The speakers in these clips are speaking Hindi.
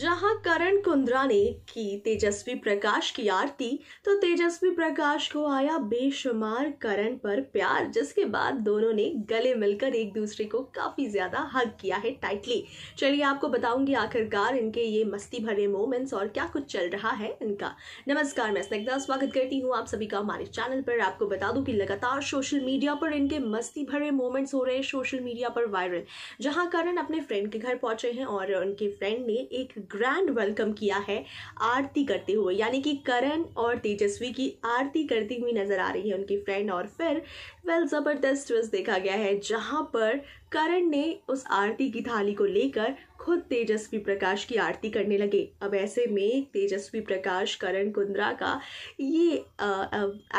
जहां करण कुंद्रा ने की तेजस्वी प्रकाश की आरती तो तेजस्वी प्रकाश को आया बेशुमार करण पर प्यार जिसके बाद दोनों ने गले मिलकर एक दूसरे को काफी ज्यादा हग किया है टाइटली चलिए आपको बताऊंगी आखिरकार इनके ये मस्ती भरे मोमेंट्स और क्या कुछ चल रहा है इनका नमस्कार मैं स्निग्धा स्वागत करती हूँ आप सभी का हमारे चैनल पर आपको बता दू की लगातार सोशल मीडिया पर इनके मस्ती भरे मोमेंट्स हो रहे हैं सोशल मीडिया पर वायरल जहाँ करण अपने फ्रेंड के घर पहुंचे हैं और उनके फ्रेंड ने एक ग्रैंड वेलकम किया है आरती करते हुए यानी कि करण और तेजस्वी की आरती करती हुई नजर आ रही है उनकी फ्रेंड और फिर वेल ज़बरदस्त ट्विस्ट देखा गया है जहां पर करण ने उस आरती की थाली को लेकर खुद तेजस्वी प्रकाश की आरती करने लगे अब ऐसे में तेजस्वी प्रकाश करण कुंद्रा का ये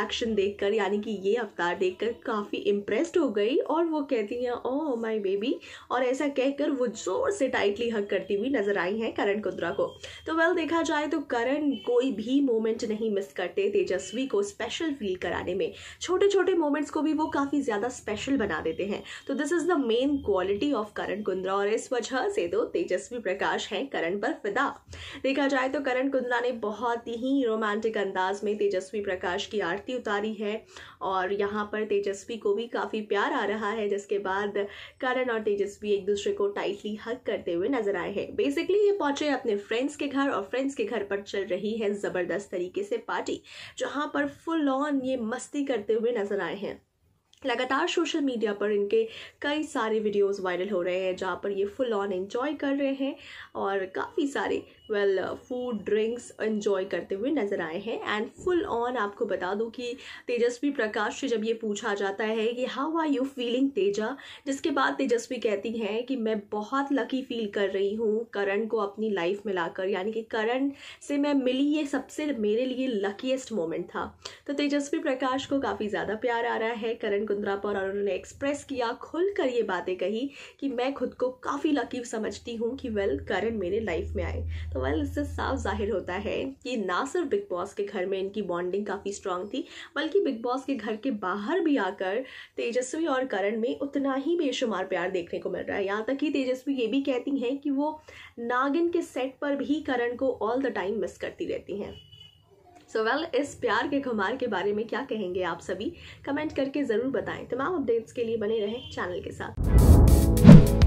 एक्शन देखकर यानी कि ये अवतार देखकर काफ़ी इम्प्रेस्ड हो गई और वो कहती हैं ओ माय बेबी और ऐसा कहकर वो ज़ोर से टाइटली हक करती हुई नजर आई हैं करण करण कुंद्रा को तो वेल देखा जाए तो करण कोई भी मोमेंट नहीं मिस करते तेजस्वी को स्पेशल फील कराने में छोटे छोटे मोमेंट्स को भी वो काफ़ी ज़्यादा स्पेशल बना देते हैं तो this is the main quality of Karan Kundra और इस वजह से तो तेजस्वी प्रकाश हैं करण पर फिदा देखा जाए तो करण कुंद्रा ने बहुत ही रोमांटिक अंदाज में तेजस्वी प्रकाश की आरती उतारी है और यहाँ पर तेजस्वी को भी काफ़ी प्यार आ रहा है जिसके बाद करण और तेजस्वी एक दूसरे को टाइटली हक करते हुए नजर आए हैं बेसिकली ये पॉच पहुंचे अपने फ्रेंड्स के घर और फ्रेंड्स के घर पर चल रही है जबरदस्त तरीके से पार्टी जहां पर फुल ऑन ये मस्ती करते हुए नजर आए हैं लगातार सोशल मीडिया पर इनके कई सारे वीडियोस वायरल हो रहे हैं जहाँ पर ये फुल ऑन एंजॉय कर रहे हैं और काफ़ी सारे वेल फूड ड्रिंक्स एंजॉय करते हुए नज़र आए हैं एंड फुल ऑन आपको बता दूं कि तेजस्वी प्रकाश से जब ये पूछा जाता है कि how are you feeling Teja जिसके बाद तेजस्वी कहती हैं कि मैं बहुत लकी फील कर रही हूँ करण को अपनी लाइफ में लाकर यानी कि करण से मैं मिली ये सबसे मेरे लिए लकीस्ट मोमेंट था तो तेजस्वी प्रकाश को काफ़ी ज़्यादा प्यार आ रहा है करण को कुंद्रा पर और उन्होंने एक्सप्रेस किया खुल कर ये बातें कही कि मैं खुद को काफ़ी लकी समझती हूँ कि वेल करण मेरे लाइफ में आए तो वेल इससे साफ जाहिर होता है कि ना सिर्फ बिग बॉस के घर में इनकी बॉन्डिंग काफ़ी स्ट्रांग थी बल्कि बिग बॉस के घर के बाहर भी आकर तेजस्वी और करण में उतना ही बेशुमार प्यार देखने को मिल रहा है यहाँ तक कि तेजस्वी ये भी कहती हैं कि वो नागिन के सेट पर भी करण को ऑल द टाइम मिस करती रहती हैं सो so, वेल well, इस प्यार के घुमार के बारे में क्या कहेंगे आप सभी कमेंट करके ज़रूर बताएं तमाम अपडेट्स के लिए बने रहें चैनल के साथ